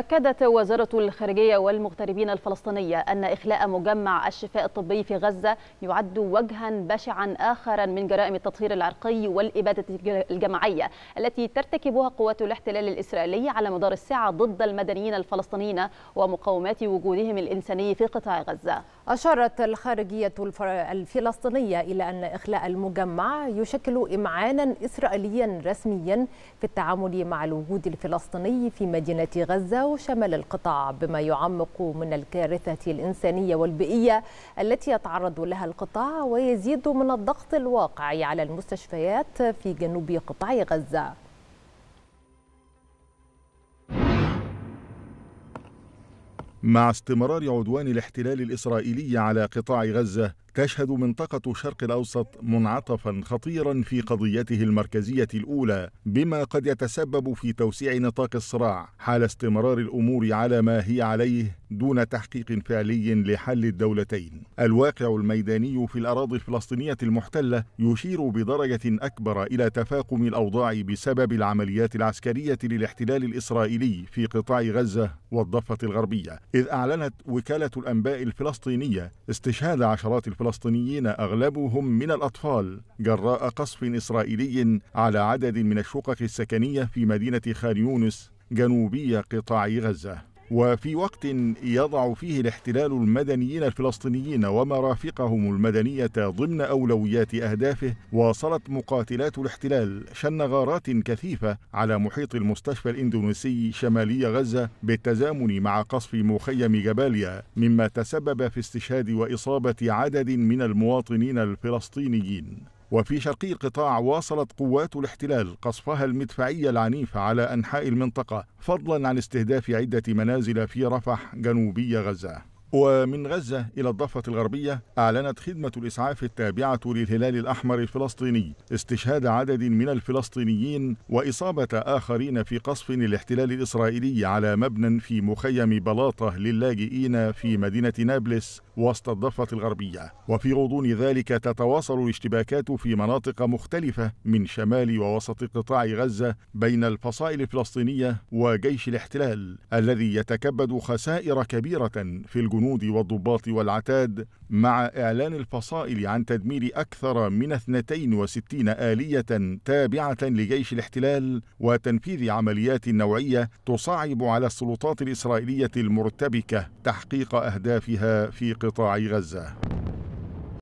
أكدت وزارة الخارجية والمغتربين الفلسطينية أن إخلاء مجمع الشفاء الطبي في غزة يعد وجها بشعا آخرا من جرائم التطهير العرقي والإبادة الجماعية التي ترتكبها قوات الاحتلال الإسرائيلي على مدار الساعة ضد المدنيين الفلسطينيين ومقاومات وجودهم الإنساني في قطاع غزة أشارت الخارجية الفلسطينية إلى أن إخلاء المجمع يشكل إمعانا إسرائيليا رسميا في التعامل مع الوجود الفلسطيني في مدينة غزة شمال القطاع بما يعمق من الكارثة الإنسانية والبيئية التي يتعرض لها القطاع ويزيد من الضغط الواقع على المستشفيات في جنوب قطاع غزة مع استمرار عدوان الاحتلال الإسرائيلي على قطاع غزة تشهد منطقة الشرق الأوسط منعطفا خطيرا في قضيته المركزية الأولى بما قد يتسبب في توسيع نطاق الصراع حال استمرار الأمور على ما هي عليه دون تحقيق فعلي لحل الدولتين. الواقع الميداني في الأراضي الفلسطينية المحتلة يشير بدرجة أكبر إلى تفاقم الأوضاع بسبب العمليات العسكرية للاحتلال الإسرائيلي في قطاع غزة والضفة الغربية، إذ أعلنت وكالة الأنباء الفلسطينية استشهاد عشرات الفلسطينيين الفلسطينيين أغلبهم من الأطفال جراء قصف إسرائيلي على عدد من الشقق السكنية في مدينة خان يونس جنوبي قطاع غزة وفي وقت يضع فيه الاحتلال المدنيين الفلسطينيين ومرافقهم المدنية ضمن أولويات أهدافه واصلت مقاتلات الاحتلال شن غارات كثيفة على محيط المستشفى الإندونيسي شمالي غزة بالتزامن مع قصف مخيم جباليا مما تسبب في استشهاد وإصابة عدد من المواطنين الفلسطينيين وفي شرقي القطاع واصلت قوات الاحتلال قصفها المدفعي العنيف على أنحاء المنطقة فضلا عن استهداف عدة منازل في رفح جنوبي غزة ومن غزة إلى الضفة الغربية أعلنت خدمة الإسعاف التابعة للهلال الأحمر الفلسطيني استشهاد عدد من الفلسطينيين وإصابة آخرين في قصف الاحتلال الإسرائيلي على مبنى في مخيم بلاطة للاجئين في مدينة نابلس وسط الضفة الغربية وفي غضون ذلك تتواصل الاشتباكات في مناطق مختلفة من شمال ووسط قطاع غزة بين الفصائل الفلسطينية وجيش الاحتلال الذي يتكبد خسائر كبيرة في الجنوب الجنود والضباط والعتاد مع إعلان الفصائل عن تدمير أكثر من 62 آلية تابعة لجيش الاحتلال وتنفيذ عمليات نوعية تصعب على السلطات الإسرائيلية المرتبكة تحقيق أهدافها في قطاع غزة